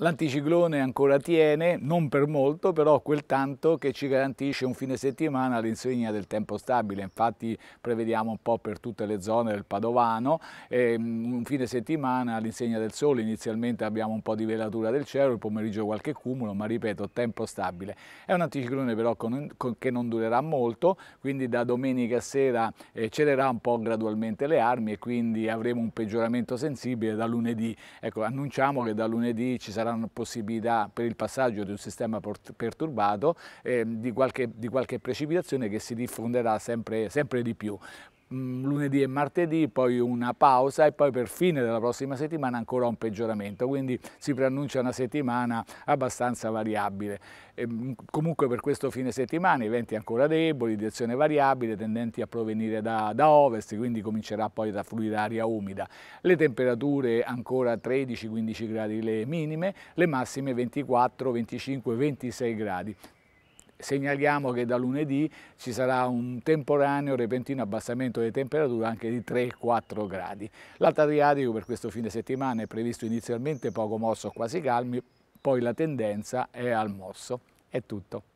L'anticiclone ancora tiene, non per molto, però quel tanto che ci garantisce un fine settimana all'insegna del tempo stabile. Infatti prevediamo un po' per tutte le zone del Padovano, ehm, un fine settimana all'insegna del sole. Inizialmente abbiamo un po' di velatura del cielo, il pomeriggio qualche cumulo, ma ripeto, tempo stabile. È un anticiclone però con, con, che non durerà molto, quindi da domenica sera eh, celerà un po' gradualmente le armi e quindi avremo un peggioramento sensibile da lunedì. Ecco, annunciamo che da lunedì ci sarà saranno possibilità per il passaggio di un sistema perturbato eh, di, qualche, di, qualche, precipitazione che si diffonderà sempre, sempre di più. Mm, lunedì e martedì, poi una pausa e poi per fine della prossima settimana ancora un peggioramento, quindi si preannuncia una settimana abbastanza variabile. E mm, comunque per questo fine settimana i venti ancora deboli, direzione variabile, tendenti a provenire da, da ovest, quindi comincerà poi da fluire aria umida. Le temperature ancora 13-15 gradi le minime, le massime 24, 25, 26 gradi segnaliamo che da lunedì ci sarà un temporaneo repentino abbassamento delle temperature anche di 3-4 gradi. L'Adriatico per questo fine settimana è previsto inizialmente poco mosso, quasi calmi, poi la tendenza è al mosso. È tutto.